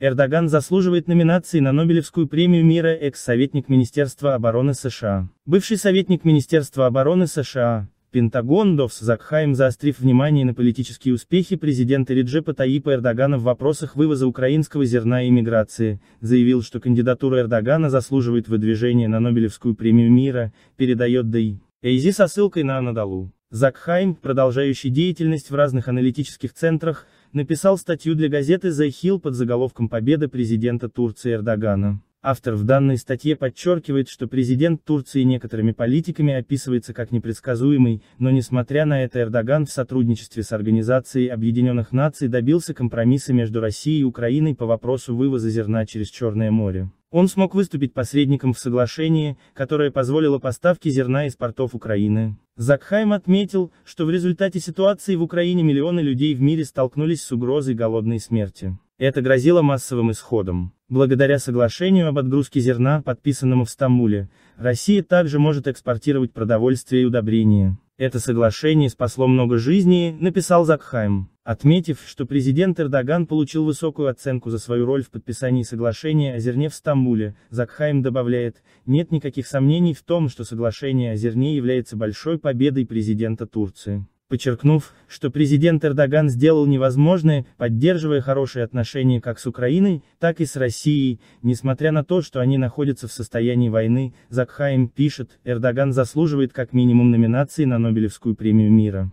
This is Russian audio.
Эрдоган заслуживает номинации на Нобелевскую премию мира экс-советник Министерства обороны США. Бывший советник Министерства обороны США, Пентагон Довс Закхайм заострив внимание на политические успехи президента Реджепа Таипа Эрдогана в вопросах вывоза украинского зерна и миграции, заявил, что кандидатура Эрдогана заслуживает выдвижения на Нобелевскую премию мира, передает ДИ. Эйзи со ссылкой на Анадолу. Закхайм, продолжающий деятельность в разных аналитических центрах, написал статью для газеты The Hill под заголовком «Победа президента Турции Эрдогана». Автор в данной статье подчеркивает, что президент Турции некоторыми политиками описывается как непредсказуемый, но несмотря на это Эрдоган в сотрудничестве с Организацией Объединенных Наций добился компромисса между Россией и Украиной по вопросу вывоза зерна через Черное море. Он смог выступить посредником в соглашении, которое позволило поставки зерна из портов Украины. Закхайм отметил, что в результате ситуации в Украине миллионы людей в мире столкнулись с угрозой голодной смерти. Это грозило массовым исходом. Благодаря соглашению об отгрузке зерна, подписанному в Стамбуле, Россия также может экспортировать продовольствие и удобрения. Это соглашение спасло много жизней, написал Закхайм, отметив, что президент Эрдоган получил высокую оценку за свою роль в подписании соглашения о зерне в Стамбуле. Закхайм добавляет, нет никаких сомнений в том, что соглашение о зерне является большой победой президента Турции подчеркнув, что президент Эрдоган сделал невозможное, поддерживая хорошие отношения как с Украиной, так и с Россией, несмотря на то, что они находятся в состоянии войны, Закхайм пишет, Эрдоган заслуживает как минимум номинации на Нобелевскую премию мира.